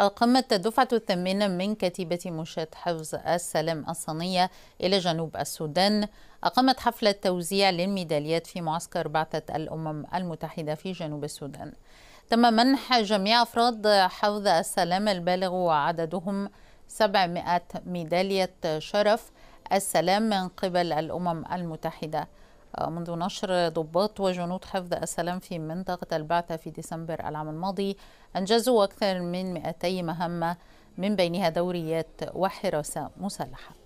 القمة الدفعة الثامنة من كتيبة مشاة حفظ السلام الصينية إلى جنوب السودان أقامت حفلة توزيع للميداليات في معسكر بعثة الأمم المتحدة في جنوب السودان تم منح جميع أفراد حفظ السلام البالغ عددهم 700 ميدالية شرف السلام من قبل الأمم المتحدة آه، منذ نشر ضباط وجنود حفظ السلام في منطقة البعثة في ديسمبر العام الماضي أنجزوا أكثر من 200 مهمة من بينها دوريات وحراسة مسلحة